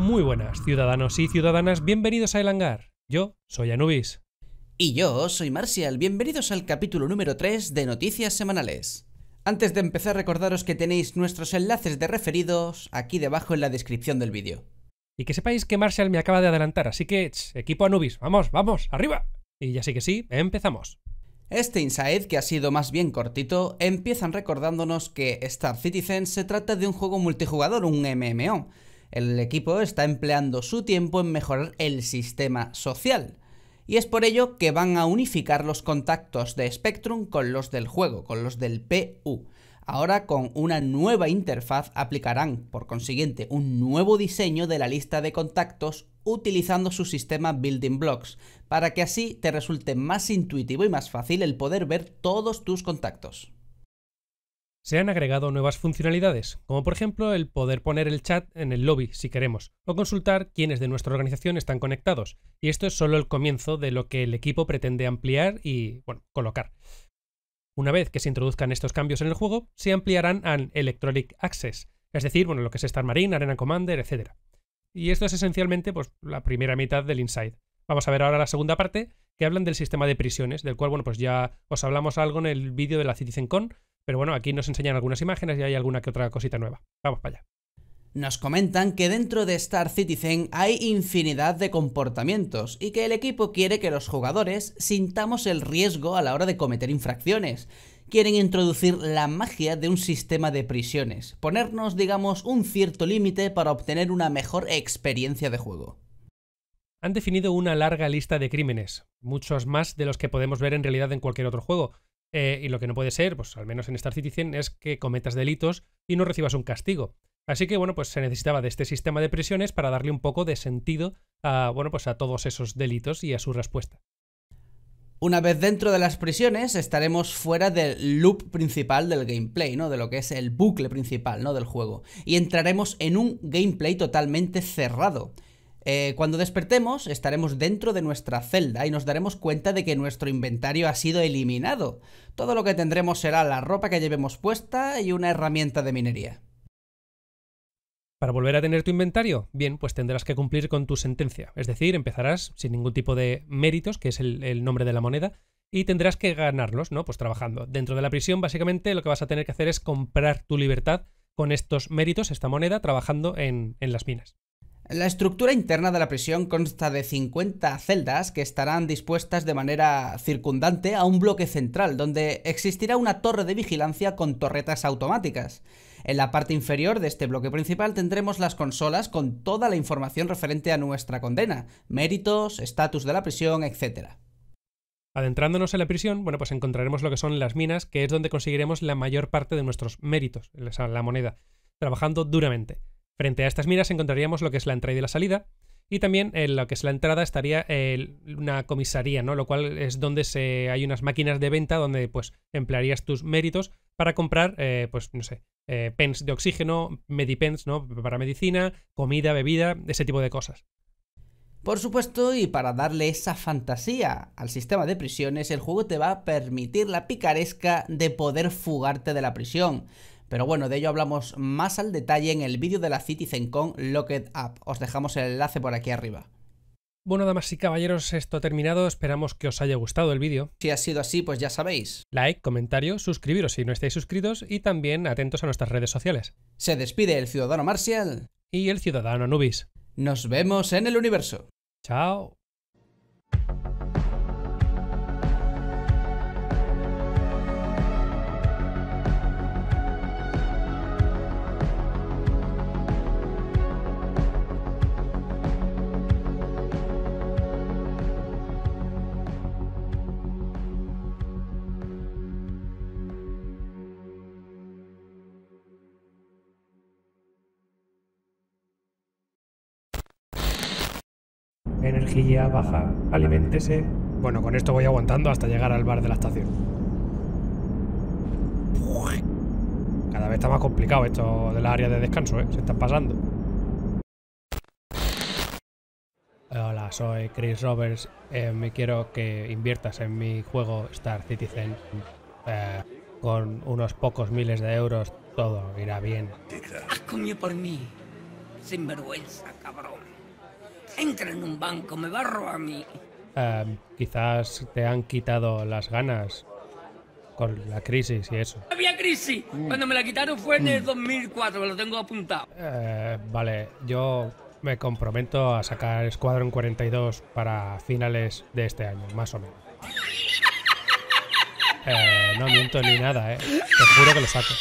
Muy buenas, ciudadanos y ciudadanas, bienvenidos a El Hangar. Yo soy Anubis. Y yo soy Marcial, bienvenidos al capítulo número 3 de Noticias Semanales. Antes de empezar recordaros que tenéis nuestros enlaces de referidos aquí debajo en la descripción del vídeo. Y que sepáis que Marcial me acaba de adelantar, así que, equipo Anubis, vamos, vamos, arriba. Y ya sí que sí, empezamos. Este Inside, que ha sido más bien cortito, empiezan recordándonos que Star Citizen se trata de un juego multijugador, un MMO, el equipo está empleando su tiempo en mejorar el sistema social. Y es por ello que van a unificar los contactos de Spectrum con los del juego, con los del PU. Ahora con una nueva interfaz aplicarán, por consiguiente, un nuevo diseño de la lista de contactos utilizando su sistema Building Blocks, para que así te resulte más intuitivo y más fácil el poder ver todos tus contactos. Se han agregado nuevas funcionalidades, como por ejemplo el poder poner el chat en el lobby si queremos, o consultar quiénes de nuestra organización están conectados, y esto es solo el comienzo de lo que el equipo pretende ampliar y, bueno, colocar. Una vez que se introduzcan estos cambios en el juego, se ampliarán al Electronic Access, es decir, bueno, lo que es Star Marine, Arena Commander, etc. Y esto es esencialmente pues, la primera mitad del Inside. Vamos a ver ahora la segunda parte, que hablan del sistema de prisiones, del cual, bueno, pues ya os hablamos algo en el vídeo de la CitizenCon, pero bueno, aquí nos enseñan algunas imágenes y hay alguna que otra cosita nueva. Vamos para allá. Nos comentan que dentro de Star Citizen hay infinidad de comportamientos y que el equipo quiere que los jugadores sintamos el riesgo a la hora de cometer infracciones. Quieren introducir la magia de un sistema de prisiones, ponernos, digamos, un cierto límite para obtener una mejor experiencia de juego. Han definido una larga lista de crímenes, muchos más de los que podemos ver en realidad en cualquier otro juego, eh, y lo que no puede ser, pues al menos en Star Citizen, es que cometas delitos y no recibas un castigo. Así que bueno, pues se necesitaba de este sistema de prisiones para darle un poco de sentido a, bueno, pues a todos esos delitos y a su respuesta. Una vez dentro de las prisiones, estaremos fuera del loop principal del gameplay, ¿no? De lo que es el bucle principal, ¿no? Del juego. Y entraremos en un gameplay totalmente cerrado. Eh, cuando despertemos estaremos dentro de nuestra celda y nos daremos cuenta de que nuestro inventario ha sido eliminado. Todo lo que tendremos será la ropa que llevemos puesta y una herramienta de minería. Para volver a tener tu inventario, bien, pues tendrás que cumplir con tu sentencia. Es decir, empezarás sin ningún tipo de méritos, que es el, nombre de la moneda, y tendrás que ganarlos, ¿no? Pues trabajando. Dentro de la prisión, básicamente, lo que vas a tener que hacer es comprar tu libertad con estos méritos, esta moneda, trabajando en las minas. La estructura interna de la prisión consta de 50 celdas que estarán dispuestas de manera circundante a un bloque central, donde existirá una torre de vigilancia con torretas automáticas. En la parte inferior de este bloque principal tendremos las consolas con toda la información referente a nuestra condena, méritos, estatus de la prisión, etc. Adentrándonos en la prisión, bueno, pues encontraremos lo que son las minas, que es donde conseguiremos la mayor parte de nuestros méritos, la moneda, trabajando duramente. Frente a estas miras encontraríamos lo que es la entrada y la salida, y también en eh, lo que es la entrada estaría una comisaría, ¿no? Lo cual es donde se, hay unas máquinas de venta donde pues emplearías tus méritos para comprar, eh, pues no sé, eh, pens de oxígeno, medipens, ¿no? Para medicina, comida, bebida, ese tipo de cosas. Por supuesto, y para darle esa fantasía al sistema de prisiones, el juego te va a permitir la picaresca de poder fugarte de la prisión. Pero bueno, de ello hablamos más al detalle en el vídeo de la CitizenCon Locked Up. Os dejamos el enlace por aquí arriba. Bueno, damas y caballeros, esto ha terminado. Esperamos que os haya gustado el vídeo. Si ha sido así, pues ya sabéis. Like, comentario, suscribiros si no estáis suscritos y también atentos a nuestras redes sociales. Se despide el ciudadano Marcial. Y el ciudadano Nubis. Nos vemos en el universo. Chao. energía baja, aliméntese. Bueno, con esto voy aguantando hasta llegar al bar de la estación. Cada vez está más complicado esto del área de descanso, ¿eh? Se está pasando. Hola, soy Chris Roberts. Eh, me quiero que inviertas en mi juego Star Citizen. Eh, con unos pocos miles de euros todo irá bien. Has ah, por mí. Sin vergüenza, cabrón entra en un banco, me va a mí. Em, quizás te han quitado las ganas con la crisis y eso. Había crisis. Mm. Cuando me la quitaron fue en el 2004, mm. me lo tengo apuntado. Eh, vale, yo me comprometo a sacar Escuadrón 42 para finales de este año, más o menos. Eh, no miento ni nada, ¿eh? Te juro que lo saco.